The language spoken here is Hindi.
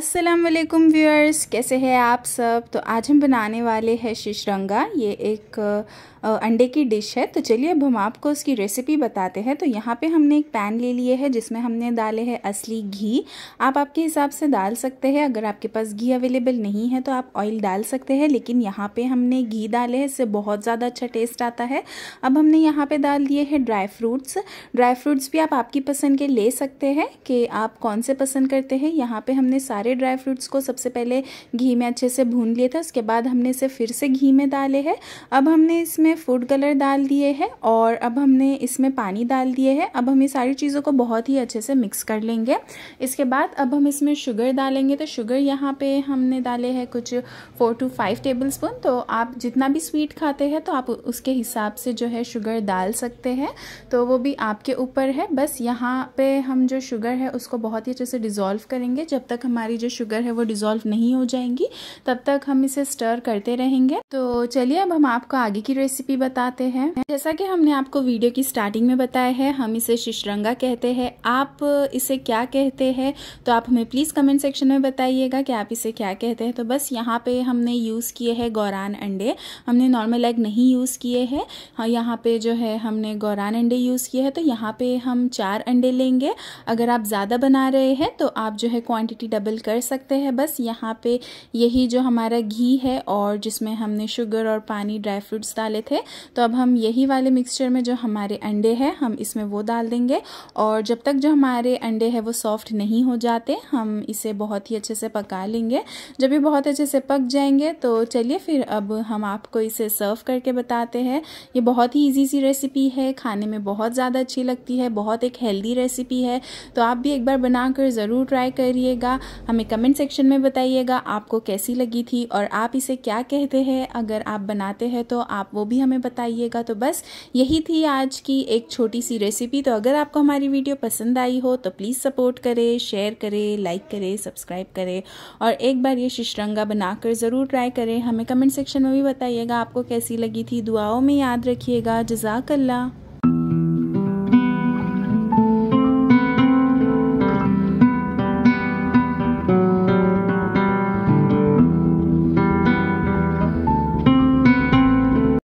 अस्सलाम व्यूअर्स कैसे हैं आप सब तो आज हम बनाने वाले हैं शिशरंगा ये एक अंडे की डिश है तो चलिए अब हम आपको उसकी रेसिपी बताते हैं तो यहाँ पे हमने एक पैन ले लिए है जिसमें हमने डाले हैं असली घी आप आपके हिसाब से डाल सकते हैं अगर आपके पास घी अवेलेबल नहीं है तो आप ऑयल डाल सकते हैं लेकिन यहाँ पे हमने घी डाले हैं इससे बहुत ज़्यादा अच्छा टेस्ट आता है अब हमने यहाँ पर डाल दिए हैं ड्राई फ्रूट्स ड्राई फ्रूट्स भी आप आपकी पसंद के ले सकते हैं कि आप कौन से पसंद करते हैं यहाँ पर हमने सारे सारे ड्राई फ्रूट्स को सबसे पहले घी में अच्छे से भून लिए था उसके बाद हमने इसे फिर से घी में डाले हैं अब हमने इसमें फूड कलर डाल दिए हैं और अब हमने इसमें पानी डाल दिए हैं अब हम ये सारी चीज़ों को बहुत ही अच्छे से मिक्स कर लेंगे इसके बाद अब हम इसमें शुगर डालेंगे तो शुगर यहाँ पे हमने डाले हैं कुछ four to five tablespoon तो आप जितना भी स्वीट खाते हैं तो आप उसके हिसाब से जो है शुगर डाल सकते हैं तो वो भी आपके ऊपर है बस यहाँ पे हम जो शुगर है उसको बहुत ही अच्छे से डिज़ोल्व करेंगे जब तक हमारी जो शुगर है वो डिज़ोल्व नहीं हो जाएंगी तब तक हम इसे स्टर करते रहेंगे तो चलिए अब हम आपको आगे की रेसिपी बताते हैं जैसा कि हमने आपको वीडियो की स्टार्टिंग में बताया है हम इसे शिशरंगा कहते हैं आप इसे क्या कहते हैं तो आप हमें प्लीज़ कमेंट सेक्शन में बताइएगा कि आप इसे क्या कहते हैं तो बस यहाँ पे हमने यूज़ किए है गौरान अंडे हमने नॉर्मल एग नहीं यूज़ किए है हाँ, यहाँ पे जो है हमने गौरान अंडे यूज़ किए हैं तो यहाँ पे हम चार अंडे लेंगे अगर आप ज़्यादा बना रहे हैं तो आप जो है क्वांटिटी डबल कर कर सकते हैं बस यहाँ पे यही जो हमारा घी है और जिसमें हमने शुगर और पानी ड्राई फ्रूट्स डाले थे तो अब हम यही वाले मिक्सचर में जो हमारे अंडे हैं हम इसमें वो डाल देंगे और जब तक जो हमारे अंडे हैं वो सॉफ्ट नहीं हो जाते हम इसे बहुत ही अच्छे से पका लेंगे जब ये बहुत अच्छे से पक जाएंगे तो चलिए फिर अब हम आपको इसे सर्व करके बताते हैं ये बहुत ही ईजी सी रेसिपी है खाने में बहुत ज़्यादा अच्छी लगती है बहुत एक हेल्दी रेसिपी है तो आप भी एक बार बनाकर ज़रूर ट्राई करिएगा हमें हमें कमेंट सेक्शन में बताइएगा आपको कैसी लगी थी और आप इसे क्या कहते हैं अगर आप बनाते हैं तो आप वो भी हमें बताइएगा तो बस यही थी आज की एक छोटी सी रेसिपी तो अगर आपको हमारी वीडियो पसंद आई हो तो प्लीज़ सपोर्ट करें शेयर करें लाइक करें सब्सक्राइब करें और एक बार ये शिशरंगा बनाकर ज़रूर ट्राई करें हमें कमेंट सेक्शन में भी बताइएगा आपको कैसी लगी थी दुआओं में याद रखिएगा जजाकल्ला